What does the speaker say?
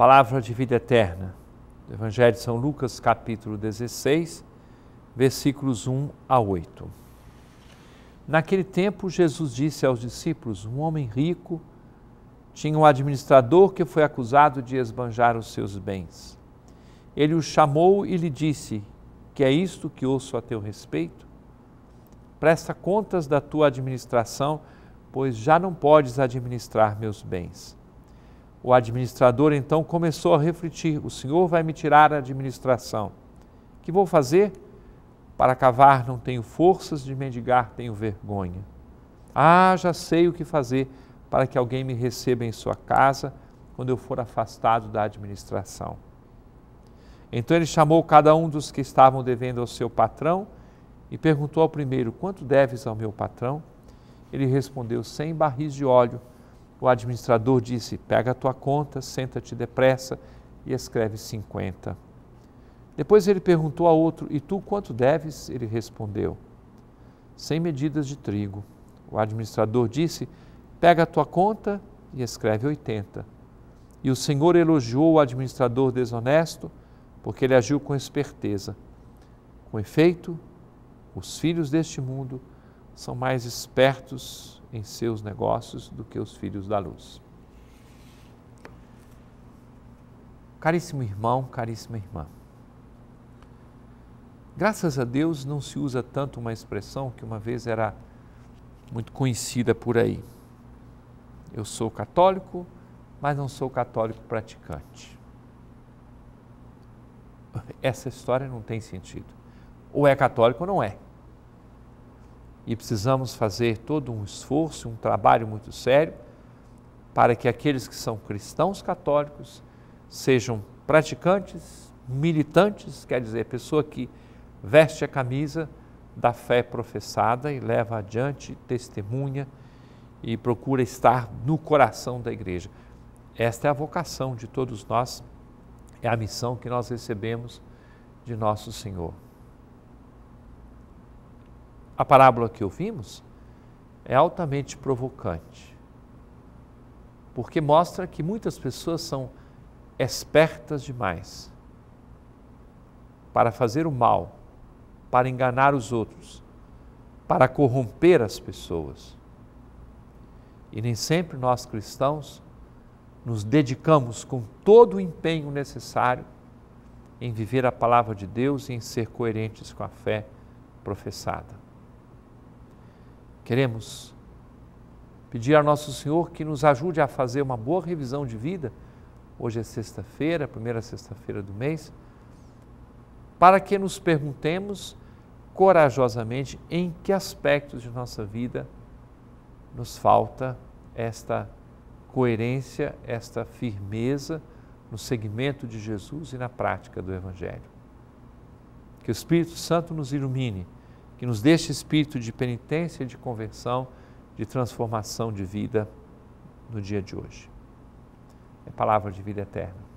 Palavra de vida eterna. Evangelho de São Lucas, capítulo 16, versículos 1 a 8. Naquele tempo, Jesus disse aos discípulos: Um homem rico tinha um administrador que foi acusado de esbanjar os seus bens. Ele o chamou e lhe disse: Que é isto que ouço a teu respeito? Presta contas da tua administração, pois já não podes administrar meus bens o administrador então começou a refletir: o senhor vai me tirar a administração. O que vou fazer? Para cavar não tenho forças, de mendigar tenho vergonha. Ah, já sei o que fazer para que alguém me receba em sua casa quando eu for afastado da administração. Então ele chamou cada um dos que estavam devendo ao seu patrão e perguntou ao primeiro: Quanto deves ao meu patrão? Ele respondeu: Cem barris de óleo o administrador disse: pega a tua conta, senta-te depressa e escreve 50. Depois ele perguntou a outro: E tu quanto deves? Ele respondeu: sem medidas de trigo. O administrador disse: Pega a tua conta e escreve 80. E o Senhor elogiou o administrador desonesto, porque ele agiu com esperteza. Com efeito, os filhos deste mundo são mais espertos em seus negócios do que os filhos da luz. Caríssimo irmão, caríssima irmã, graças a Deus não se usa tanto uma expressão que uma vez era muito conhecida por aí. Eu sou católico, mas não sou católico praticante. Essa história não tem sentido. Ou é católico ou não é e precisamos fazer todo um esforço, um trabalho muito sério, para que aqueles que são cristãos católicos sejam praticantes, militantes, quer dizer, pessoa que veste a camisa da fé professada e leva adiante, testemunha e procura estar no coração da igreja. Esta é a vocação de todos nós, é a missão que nós recebemos de nosso Senhor a parábola que ouvimos é altamente provocante, porque mostra que muitas pessoas são espertas demais para fazer o mal, para enganar os outros, para corromper as pessoas. E nem sempre nós cristãos nos dedicamos com todo o empenho necessário em viver a palavra de Deus e em ser coerentes com a fé professada. Queremos pedir ao nosso Senhor que nos ajude a fazer uma boa revisão de vida. Hoje é sexta-feira, primeira sexta-feira do mês, para que nos perguntemos corajosamente em que aspectos de nossa vida nos falta esta coerência, esta firmeza no segmento de Jesus e na prática do Evangelho. Que o Espírito Santo nos ilumine que nos dê espírito de penitência, de conversão, de transformação de vida no dia de hoje. É palavra de vida eterna.